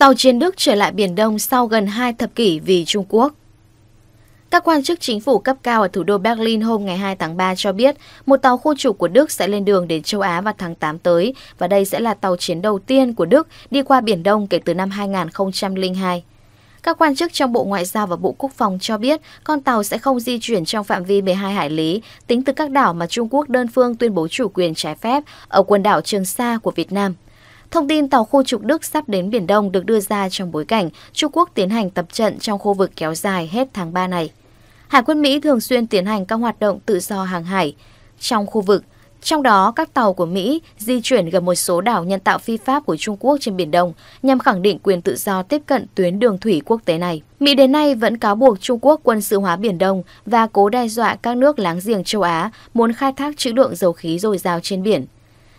Tàu chiến Đức trở lại Biển Đông sau gần 2 thập kỷ vì Trung Quốc. Các quan chức chính phủ cấp cao ở thủ đô Berlin hôm ngày 2 tháng 3 cho biết một tàu khu trục của Đức sẽ lên đường đến châu Á vào tháng 8 tới và đây sẽ là tàu chiến đầu tiên của Đức đi qua Biển Đông kể từ năm 2002. Các quan chức trong Bộ Ngoại giao và Bộ Quốc phòng cho biết con tàu sẽ không di chuyển trong phạm vi 12 hải lý tính từ các đảo mà Trung Quốc đơn phương tuyên bố chủ quyền trái phép ở quần đảo Trường Sa của Việt Nam – Thông tin tàu khu trục Đức sắp đến Biển Đông được đưa ra trong bối cảnh Trung Quốc tiến hành tập trận trong khu vực kéo dài hết tháng 3 này. Hải quân Mỹ thường xuyên tiến hành các hoạt động tự do hàng hải trong khu vực, trong đó các tàu của Mỹ di chuyển gần một số đảo nhân tạo phi pháp của Trung Quốc trên Biển Đông nhằm khẳng định quyền tự do tiếp cận tuyến đường thủy quốc tế này. Mỹ đến nay vẫn cáo buộc Trung Quốc quân sự hóa Biển Đông và cố đe dọa các nước láng giềng châu Á muốn khai thác trữ lượng dầu khí dồi dào trên biển.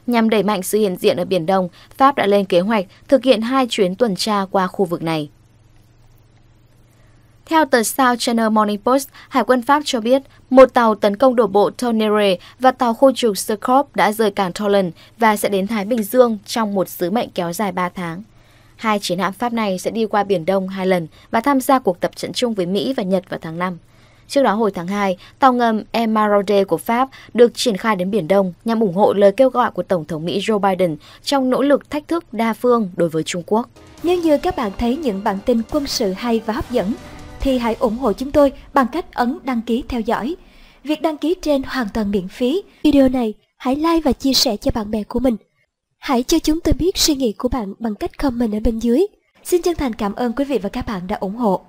Nhằm đẩy mạnh sự hiện diện ở Biển Đông, Pháp đã lên kế hoạch thực hiện hai chuyến tuần tra qua khu vực này. Theo tờ South China Morning Post, Hải quân Pháp cho biết một tàu tấn công đổ bộ Tonnerre và tàu khu trục Scorp đã rời cảng Tolan và sẽ đến Thái Bình Dương trong một sứ mệnh kéo dài 3 tháng. Hai chiến hạm Pháp này sẽ đi qua Biển Đông hai lần và tham gia cuộc tập trận chung với Mỹ và Nhật vào tháng 5. Trước đó hồi tháng 2, tàu ngầm Emeraude của Pháp được triển khai đến Biển Đông nhằm ủng hộ lời kêu gọi của Tổng thống Mỹ Joe Biden trong nỗ lực thách thức đa phương đối với Trung Quốc. Nếu như các bạn thấy những bản tin quân sự hay và hấp dẫn, thì hãy ủng hộ chúng tôi bằng cách ấn đăng ký theo dõi. Việc đăng ký trên hoàn toàn miễn phí. Video này hãy like và chia sẻ cho bạn bè của mình. Hãy cho chúng tôi biết suy nghĩ của bạn bằng cách comment ở bên dưới. Xin chân thành cảm ơn quý vị và các bạn đã ủng hộ.